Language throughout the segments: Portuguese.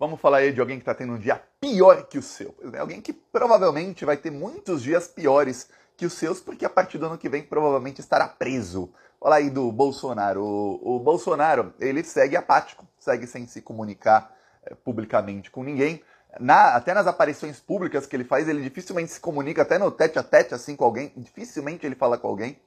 Vamos falar aí de alguém que está tendo um dia pior que o seu. É, alguém que provavelmente vai ter muitos dias piores que os seus, porque a partir do ano que vem provavelmente estará preso. Fala aí do Bolsonaro. O, o Bolsonaro, ele segue apático, segue sem se comunicar é, publicamente com ninguém. Na, até nas aparições públicas que ele faz, ele dificilmente se comunica, até no tete a tete, assim com alguém, dificilmente ele fala com alguém.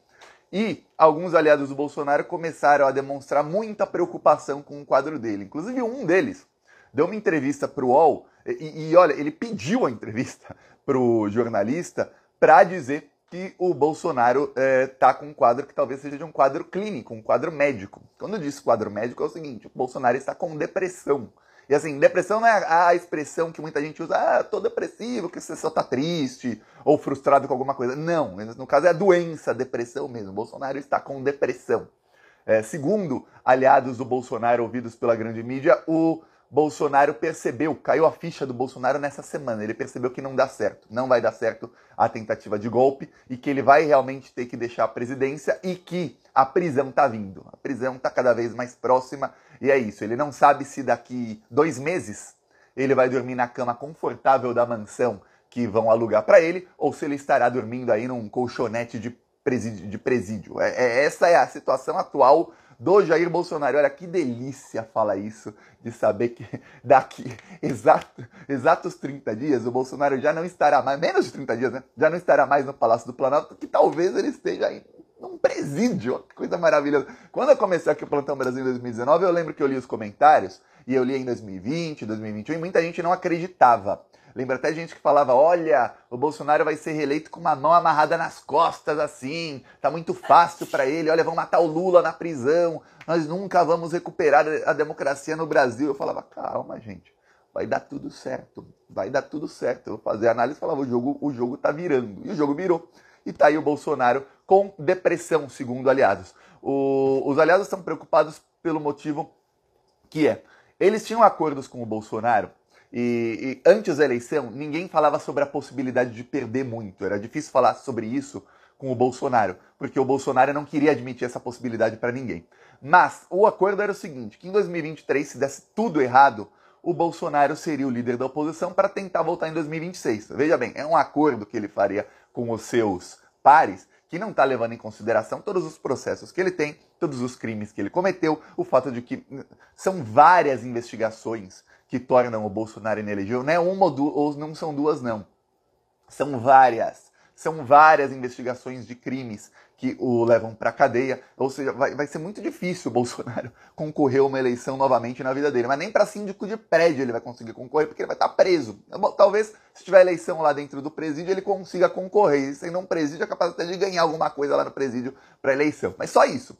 E alguns aliados do Bolsonaro começaram a demonstrar muita preocupação com o quadro dele. Inclusive, um deles, deu uma entrevista para o UOL, e, e olha, ele pediu a entrevista para o jornalista para dizer que o Bolsonaro está eh, é, com um quadro que talvez seja de um quadro clínico, um quadro médico. Quando eu disse quadro médico, é o seguinte: o Bolsonaro está com depressão. E assim, depressão não é a expressão que muita gente usa, ah, estou depressivo, que você só está triste ou frustrado com alguma coisa. Não, no caso é a doença, a depressão mesmo. O Bolsonaro está com depressão. É, segundo aliados do Bolsonaro ouvidos pela grande mídia, o Bolsonaro percebeu, caiu a ficha do Bolsonaro nessa semana. Ele percebeu que não dá certo, não vai dar certo a tentativa de golpe e que ele vai realmente ter que deixar a presidência e que a prisão está vindo. A prisão está cada vez mais próxima e é isso. Ele não sabe se daqui dois meses ele vai dormir na cama confortável da mansão que vão alugar para ele ou se ele estará dormindo aí num colchonete de presídio, de presídio. É, é, essa é a situação atual do Jair Bolsonaro. Olha que delícia falar isso, de saber que daqui exato, exatos 30 dias o Bolsonaro já não estará mais, menos de 30 dias, né? Já não estará mais no Palácio do Planalto, que talvez ele esteja em um presídio. Que coisa maravilhosa. Quando eu comecei aqui o Plantão Brasil em 2019, eu lembro que eu li os comentários, e eu li em 2020, 2021, e muita gente não acreditava. Lembra até gente que falava: olha, o Bolsonaro vai ser reeleito com uma mão amarrada nas costas, assim, tá muito fácil para ele, olha, vão matar o Lula na prisão, nós nunca vamos recuperar a democracia no Brasil. Eu falava: calma, gente, vai dar tudo certo, vai dar tudo certo. Eu fazia análise e falava: o jogo, o jogo tá virando. E o jogo virou. E tá aí o Bolsonaro com depressão, segundo aliados. O, os aliados estão preocupados pelo motivo que é. Eles tinham acordos com o Bolsonaro e, e, antes da eleição, ninguém falava sobre a possibilidade de perder muito. Era difícil falar sobre isso com o Bolsonaro, porque o Bolsonaro não queria admitir essa possibilidade para ninguém. Mas o acordo era o seguinte: que em 2023, se desse tudo errado, o Bolsonaro seria o líder da oposição para tentar voltar em 2026. Veja bem, é um acordo que ele faria com os seus pares que não está levando em consideração todos os processos que ele tem, todos os crimes que ele cometeu, o fato de que hum, são várias investigações que tornam o Bolsonaro inelegível. Não é uma ou, duas, ou não são duas, não. São várias. São várias investigações de crimes que o levam para a cadeia. Ou seja, vai, vai, ser muito difícil o Bolsonaro concorrer a uma eleição novamente na vida dele. Mas nem para síndico de prédio ele vai conseguir concorrer, porque ele vai estar tá preso. Talvez, se tiver eleição lá dentro do presídio, ele consiga concorrer. E sendo um presídio, é capaz até de ganhar alguma coisa lá no presídio para eleição. Mas só isso.